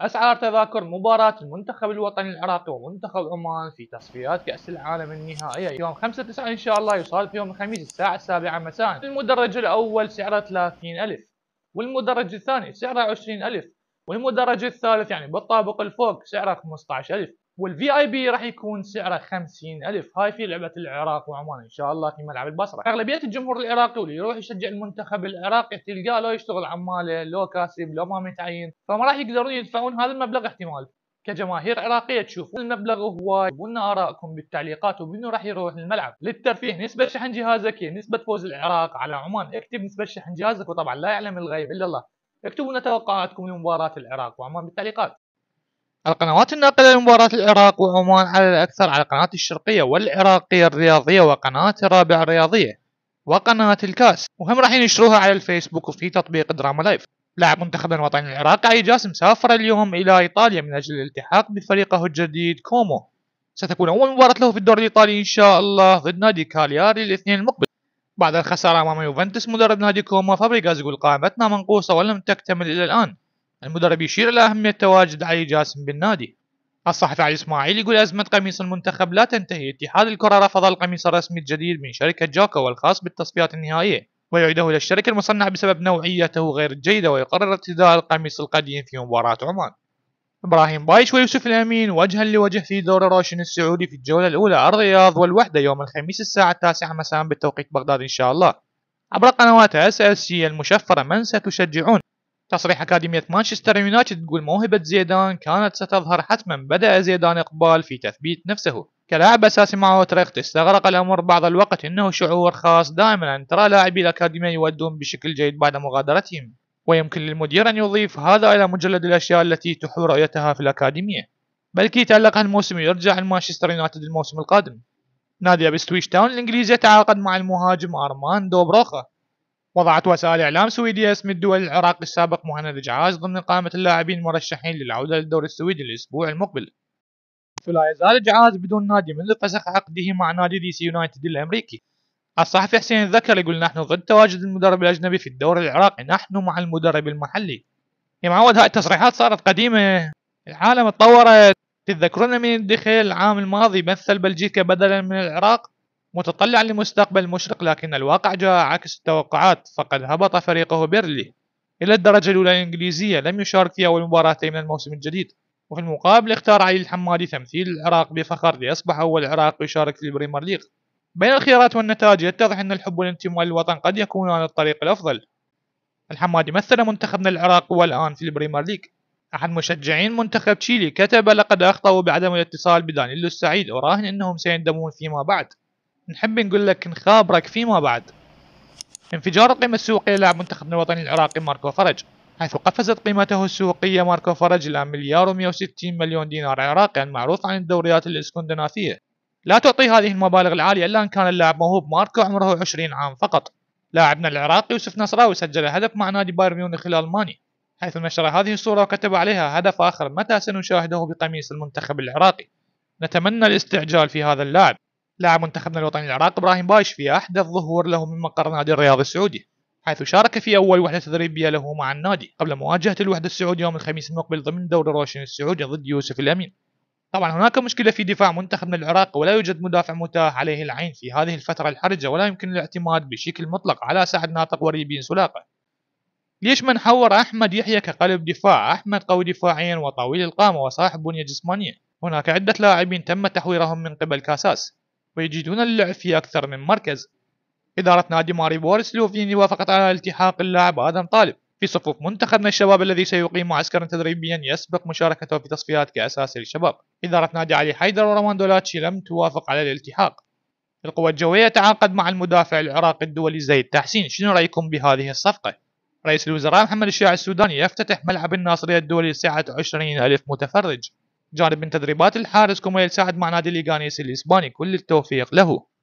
أسعار تذاكر مباراة المنتخب الوطني العراقي ومنتخب عمان في تصفيات كأس العالم النهائية يوم 5 9 إن شاء الله يصادف يوم الخميس الساعة السابعة مساء المدرج الأول سعره 30 ألف والمدرج الثاني سعره 20 ألف والمدرج الثالث يعني بالطابق الفوق سعره 15000 والفي اي بي راح يكون سعره 50000 هاي في لعبه العراق وعمان ان شاء الله في ملعب البصره اغلبيه الجمهور العراقي واللي يروح يشجع المنتخب العراقي تلقاه لو يشتغل عماله لو كاسب لو ما متعين فما راح يقدرون يدفعون هذا المبلغ احتمال كجماهير عراقيه تشوفون المبلغ هواي قلنا ارائكم بالتعليقات ومنو راح يروح للملعب للترفيه نسبه شحن جهازك هي نسبه فوز العراق على عمان اكتب نسبه شحن جهازك وطبعا لا يعلم الغيب الا الله اكتبوا لنا توقعاتكم لمباراة العراق وعمان بالتعليقات القنوات الناقلة لمباراة العراق وعمان على الأكثر على قناة الشرقية والعراقية الرياضية وقناة الرابعة الرياضية وقناة الكاس وهم راح ينشروها على الفيسبوك وفي تطبيق دراما لايف لاعب منتخب الوطني العراقي علي جاسم سافر اليوم إلى إيطاليا من أجل الالتحاق بفريقه الجديد كومو ستكون أول مباراة له في الدوري الإيطالي إن شاء الله ضد نادي كالياري الاثنين المقبل بعد الخسارة أمام يوفنتوس مدرب نادي كوما فابريغاز يقول قائمتنا منقوصة ولم تكتمل إلى الآن المدرب يشير إلى أهمية تواجد علي جاسم بالنادي الصحفي علي إسماعيل يقول أزمة قميص المنتخب لا تنتهي اتحاد الكرة رفض القميص الرسمي الجديد من شركة جاكو والخاص بالتصفيات النهائية ويعيده إلى الشركة المصنعة بسبب نوعيته غير الجيدة ويقرر ارتداء القميص القديم في مباراة عمان إبراهيم بايش ويوسف الأمين وجها لوجه في دور روشن السعودي في الجولة الأولى الرياض والوحدة يوم الخميس الساعة التاسعة مساء بالتوقيت بغداد إن شاء الله عبر قنوات اس اس سي المشفرة من ستشجعون تصريح أكاديمية مانشستر يونايتد تقول موهبة زيدان كانت ستظهر حتما بدأ زيدان إقبال في تثبيت نفسه كلاعب أساسي مع أوتريخت استغرق الأمر بعض الوقت إنه شعور خاص دائما أن ترى لاعبي الأكاديمية يودون بشكل جيد بعد مغادرتهم ويمكن للمدير أن يضيف هذا إلى مجلد الأشياء التي تحو رؤيتها في الأكاديمية بلكي يتألق عن موسم يرجع عن يونايتد الموسم القادم نادي أبستويش تاون الإنجليزي تعاقد مع المهاجم أرمان دوبروخا وضعت وسائل إعلام سويدية اسم الدول العراقي السابق مهند جعاز ضمن قائمة اللاعبين المرشحين للعودة للدوري السويدي الأسبوع المقبل فلا يزال جعاز بدون نادي منذ فسخ عقده مع نادي دي سي يونايتد الأمريكي الصحفي حسين الذكر يقول نحن ضد تواجد المدرب الأجنبي في الدوري العراقي نحن مع المدرب المحلي يا إيه، معود هاي التصريحات صارت قديمة العالم تطورت تتذكرون من دخل العام الماضي مثل بلجيكا بدلا من العراق متطلع لمستقبل مشرق لكن الواقع جاء عكس التوقعات فقد هبط فريقه بيرلي إلى الدرجة الأولى الإنجليزية لم يشارك في أول مباراتين من الموسم الجديد وفي المقابل اختار علي الحمادي تمثيل العراق بفخر ليصبح أول عراقي يشارك في البريمير ليغ بين الخيارات والنتائج يتضح أن الحب والانتماء للوطن قد يكونان الطريق الأفضل الحمادي مثل منتخبنا العراقي والآن في البريمير ليج أحد مشجعين منتخب تشيلي كتب لقد أخطأوا بعدم الاتصال بدانيلو السعيد وراهن أنهم سيندمون فيما بعد نحب نقول لك نخابرك فيما بعد انفجار القيمة السوقية للاعب منتخبنا الوطني العراقي ماركو فرج حيث قفزت قيمته السوقية ماركو فرج إلى مليار و160 مليون دينار عراقي المعروف عن الدوريات الاسكندنافية لا تعطي هذه المبالغ العالية إلا إن كان اللاعب موهوب ماركو عمره 20 عام فقط لاعبنا العراقي يوسف نصراوي سجل هدف مع نادي بايرن ميونخ الألماني حيث نشر هذه الصورة وكتب عليها هدف آخر متى سنشاهده بقميص المنتخب العراقي نتمنى الاستعجال في هذا اللاعب لاعب منتخبنا الوطني العراقي ابراهيم بايش في احدث ظهور له من مقر نادي الرياض السعودي حيث شارك في اول وحده تدريبيه له مع النادي قبل مواجهه الوحده السعوديه يوم الخميس المقبل ضمن دوري روشن السعودي ضد يوسف الامين طبعا هناك مشكلة في دفاع منتخبنا العراق ولا يوجد مدافع متاح عليه العين في هذه الفترة الحرجة ولا يمكن الاعتماد بشكل مطلق على سعد ناطق وريبين سلاقة ليش من حور أحمد يحيى كقلب دفاع أحمد قوي دفاعيا وطويل القامة وصاحب بنية جسمانية هناك عدة لاعبين تم تحويرهم من قبل كاساس ويجدون اللعب في أكثر من مركز إدارة نادي ماري بورسلو وافقت على التحاق اللاعب آدم طالب في صفوف منتخبنا الشباب الذي سيقيم معسكرا تدريبيا يسبق مشاركته في تصفيات كأس آسيا للشباب إدارة نادي علي حيدر وروان دولاتشي لم توافق على الالتحاق القوى الجوية تعاقد مع المدافع العراقي الدولي زيد تحسين شنو رأيكم بهذه الصفقة؟ رئيس الوزراء محمد الشيع السوداني يفتتح ملعب الناصرية الدولي لسعة 20 ألف متفرج جانب من تدريبات الحارس كوميل سعد مع نادي ليغانيس الإسباني كل التوفيق له